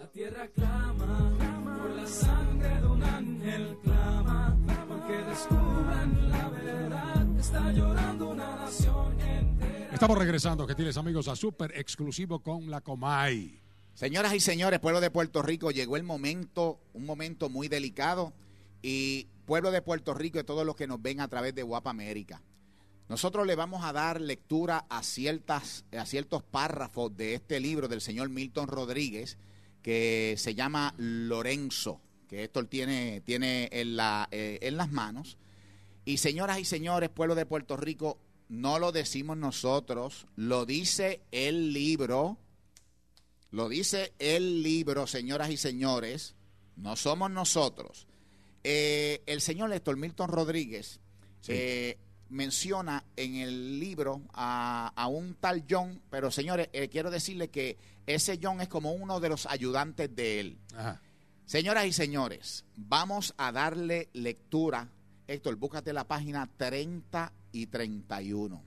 La tierra clama, por la sangre de un ángel clama, que descubran la verdad. Está llorando una nación entera. Estamos regresando, tienes amigos, a Super Exclusivo con la Comay. Señoras y señores, pueblo de Puerto Rico, llegó el momento, un momento muy delicado. Y pueblo de Puerto Rico y todos los que nos ven a través de Guapa América. Nosotros le vamos a dar lectura a, ciertas, a ciertos párrafos de este libro del señor Milton Rodríguez, que se llama Lorenzo, que esto tiene, tiene en, la, eh, en las manos. Y señoras y señores, pueblo de Puerto Rico, no lo decimos nosotros, lo dice el libro, lo dice el libro, señoras y señores, no somos nosotros. Eh, el señor Héctor Milton Rodríguez eh, menciona en el libro a, un tal John, pero señores, quiero decirle que ese John es como uno de los ayudantes de él. Señoras y señores, vamos a darle lectura. Héctor, búscate la página 30 y 31,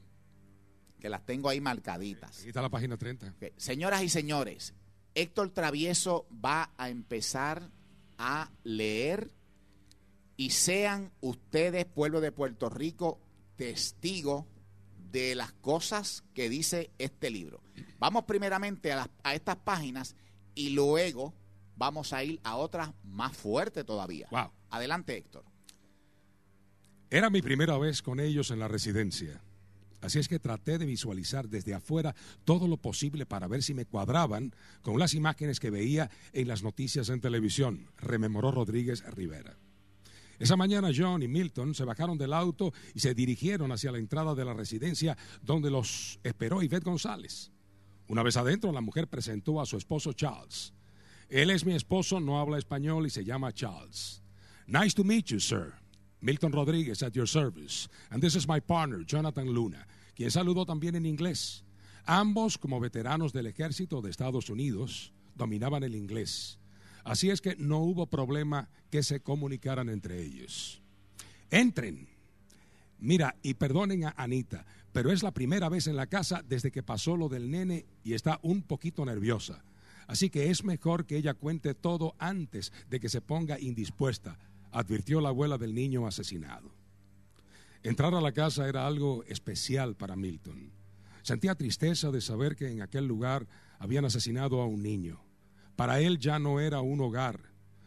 que las tengo ahí marcaditas. Aquí está la página 30. Señoras y señores, Héctor Travieso va a empezar a leer y sean ustedes, pueblo de Puerto Rico, testigos de las cosas que dice este libro. Vamos primeramente a, estas páginas y luego vamos a ir a otras más fuertes todavía. Wow. Adelante, Héctor. Era mi primera vez con ellos en la residencia. Así es que traté de visualizar desde afuera todo lo posible para ver si me cuadraban con las imágenes que veía en las noticias en televisión, rememoró Rodríguez Rivera. Esa mañana John y Milton se bajaron del auto y se dirigieron hacia la entrada de la residencia donde los esperó Yvette González. Una vez adentro, la mujer presentó a su esposo Charles. Él es mi esposo, no habla español y se llama Charles. Nice to meet you, sir. Milton Rodríguez at your service. And this is my partner, Jonathan Luna, quien saludó también en inglés. Ambos, como veteranos del ejército de Estados Unidos, dominaban el inglés. Así es que no hubo problema que se comunicaran entre ellos. Entren. Mira, y perdonen a Anita, pero es la primera vez en la casa desde que pasó lo del nene y está un poquito nerviosa. Así que es mejor que ella cuente todo antes de que se ponga indispuesta, advirtió la abuela del niño asesinado. Entrar a la casa era algo especial para Milton. Sentía tristeza de saber que en aquel lugar habían asesinado a un niño. Para él ya no era un hogar,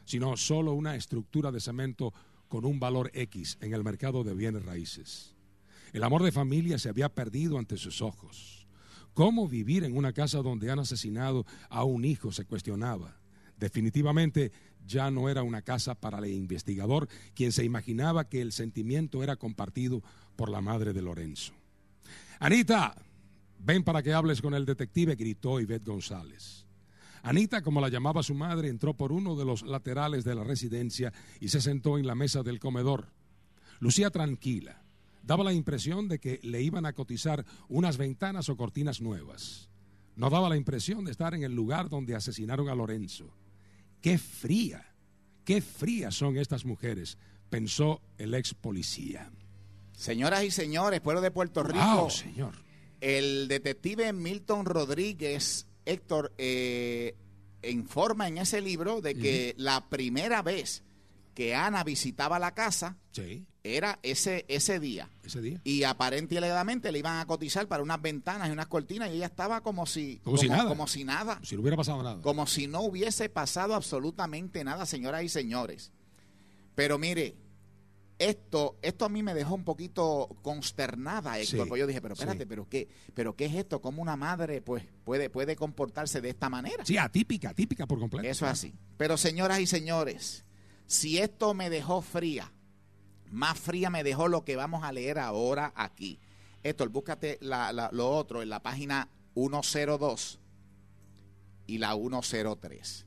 sino solo una estructura de cemento con un valor X en el mercado de bienes raíces. El amor de familia se había perdido ante sus ojos. ¿Cómo vivir en una casa donde han asesinado a un hijo? se cuestionaba. Definitivamente ya no era una casa para el investigador, quien se imaginaba que el sentimiento era compartido por la madre de Lorenzo. Anita, ven para que hables con el detective, gritó Ivette González. Anita, como la llamaba su madre, entró por uno de los laterales de la residencia y se sentó en la mesa del comedor. Lucía tranquila. Daba la impresión de que le iban a cotizar unas ventanas o cortinas nuevas. No daba la impresión de estar en el lugar donde asesinaron a Lorenzo. ¡Qué fría! ¡Qué frías son estas mujeres! pensó el ex policía. Señoras y señores, pueblo de Puerto Rico. señor. El detective Milton Rodríguez Héctor eh, informa en ese libro de que la primera vez que Ana visitaba la casa era ese, ese día. Ese día. Y aparentemente le iban a cotizar para unas ventanas y unas cortinas y ella estaba como si, como, si nada. Como si nada. Si no hubiera pasado nada. Como si no hubiese pasado absolutamente nada, señoras y señores. Pero mire, esto, esto a mí me dejó un poquito consternada, eh, porque yo dije, pero espérate, pero qué, pero qué es esto, cómo una madre pues puede, puede comportarse de esta manera. Sí, atípica, atípica por completo. Eso es así. Pero señoras y señores, si esto me dejó fría, más fría me dejó lo que vamos a leer ahora aquí. esto búscate lo otro en la página 102 y la 103.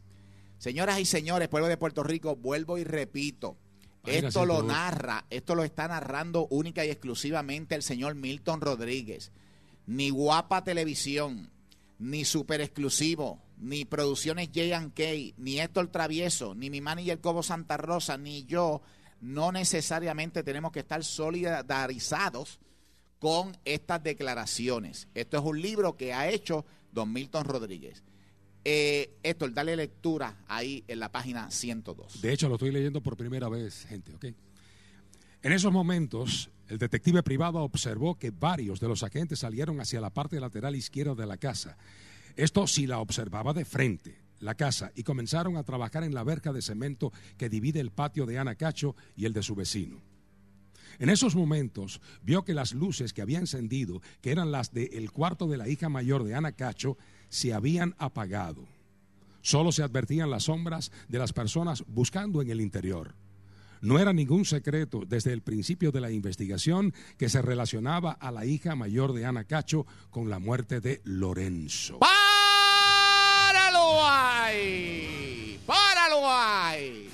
Señoras y señores, pueblo de Puerto Rico, vuelvo y repito esto lo narra, esto lo está narrando única y exclusivamente el señor Milton Rodríguez. Ni Guapa Televisión, ni Super Exclusivo, ni Producciones J&K, ni Héctor Travieso, ni mi manager Cobo Santa Rosa, ni yo, no necesariamente tenemos que estar solidarizados con estas declaraciones. Esto es un libro que ha hecho Don Milton Rodríguez. Eh, dale lectura ahí en la página 102. De hecho, lo estoy leyendo por primera vez, gente, ¿ok? En esos momentos, el detective privado observó que varios de los agentes salieron hacia la parte lateral izquierda de la casa. Esto si la observaba de frente, la casa, y comenzaron a trabajar en la verja de cemento que divide el patio de Ana Cacho y el de su vecino. En esos momentos vio que las luces que había encendido, que eran las del cuarto de la hija mayor de Ana Cacho, se habían apagado. Solo se advertían las sombras de las personas buscando en el interior. No era ningún secreto desde el principio de la investigación que se relacionaba a la hija mayor de Ana Cacho con la muerte de Lorenzo. ¡Páralo ahí! ¡Páralo ahí!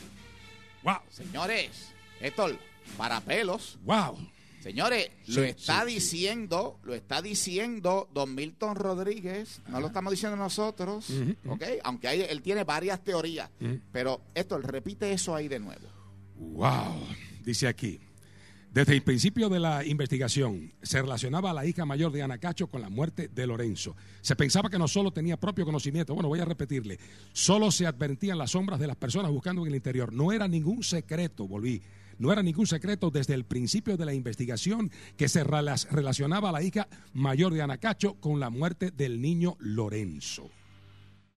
¡Wow! Señores, Héctor, para pelos. ¡Wow! Señores, lo está diciendo, lo está diciendo Don Milton Rodríguez, no lo estamos diciendo nosotros, ¿ok? Aunque él tiene varias teorías, pero esto, él repite eso ahí de nuevo. ¡Wow! Dice aquí, desde el principio de la investigación se relacionaba a la hija mayor de Ana Cacho con la muerte de Lorenzo. Se pensaba que no solo tenía propio conocimiento, bueno, voy a repetirle, solo se advertían las sombras de las personas buscando en el interior. No era ningún secreto, volví no era ningún secreto desde el principio de la investigación que se relacionaba a la hija mayor de Anacacho con la muerte del niño Lorenzo.